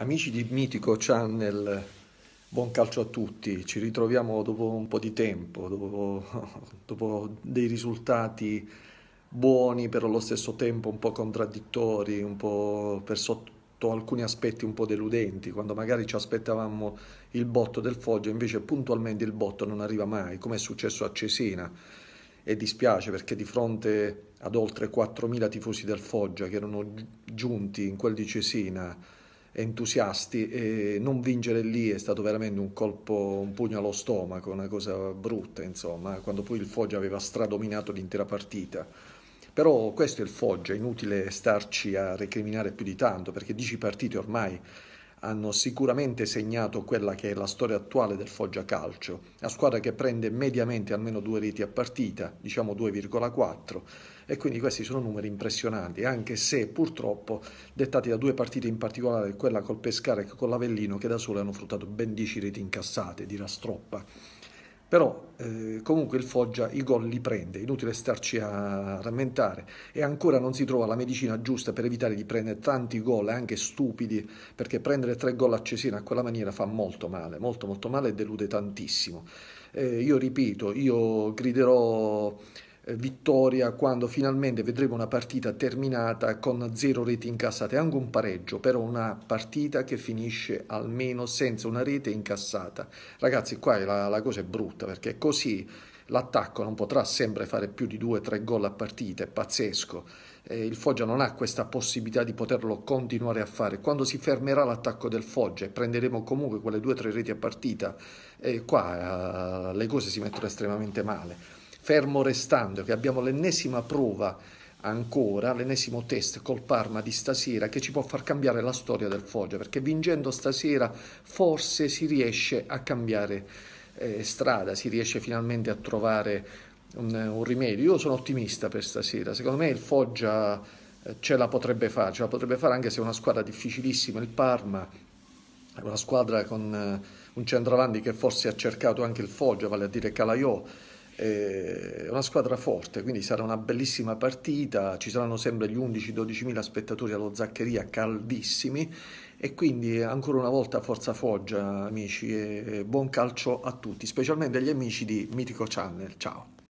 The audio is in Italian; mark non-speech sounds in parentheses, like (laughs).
Amici di Mitico Channel, buon calcio a tutti, ci ritroviamo dopo un po' di tempo, dopo, (laughs) dopo, dei risultati buoni però allo stesso tempo un po' contraddittori, un po' per sotto alcuni aspetti un po' deludenti, quando magari ci aspettavamo il botto del Foggia, invece puntualmente il botto non arriva mai, come è successo a Cesina. E dispiace perché di fronte ad oltre 4.000 tifosi del Foggia che erano giunti in quel di Cesina, entusiasti e non vincere lì è stato veramente un colpo, un pugno allo stomaco, una cosa brutta insomma, quando poi il Foggia aveva stradominato l'intera partita. Però questo è il Foggia, è inutile starci a recriminare più di tanto perché 10 partite ormai hanno sicuramente segnato quella che è la storia attuale del Foggia Calcio, una squadra che prende mediamente almeno due reti a partita, diciamo 2,4 e quindi questi sono numeri impressionanti, anche se purtroppo dettati da due partite in particolare, quella col Pescara e con l'Avellino, che da sole hanno fruttato ben 10 reti incassate, di rastroppa però eh, comunque il Foggia i gol li prende, inutile starci a rammentare e ancora non si trova la medicina giusta per evitare di prendere tanti gol eh, anche stupidi perché prendere tre gol a Cesena a quella maniera fa molto male, molto molto male e delude tantissimo. Eh, io ripeto, io griderò eh, vittoria quando finalmente vedremo una partita terminata con zero reti incassate, anche un pareggio, però una partita che finisce almeno senza una rete incassata. Ragazzi, qua la, la cosa è brutta perché così l'attacco non potrà sempre fare più di due o tre gol a partita, è pazzesco. il Foggia non ha questa possibilità di poterlo continuare a fare. Quando si fermerà l'attacco del Foggia e prenderemo comunque quelle due o tre reti a partita, eh, qua eh, le cose si mettono estremamente male fermo restando che abbiamo l'ennesima prova ancora, l'ennesimo test col Parma di stasera che ci può far cambiare la storia del Foggia, perché vincendo stasera forse si riesce a cambiare eh, strada, si riesce finalmente a trovare un, un, rimedio. Io sono ottimista per stasera, secondo me il Foggia eh, ce la potrebbe fare, ce la potrebbe fare anche se è una squadra difficilissima, il Parma è una squadra con eh, un centravanti che forse ha cercato anche il Foggia, vale a dire Calaiò eh, una squadra forte, quindi sarà una bellissima partita, ci saranno sempre gli 11-12 mila spettatori allo Zaccheria caldissimi e quindi ancora una volta forza Foggia amici e buon calcio a tutti, specialmente agli amici di Mitico Channel, ciao!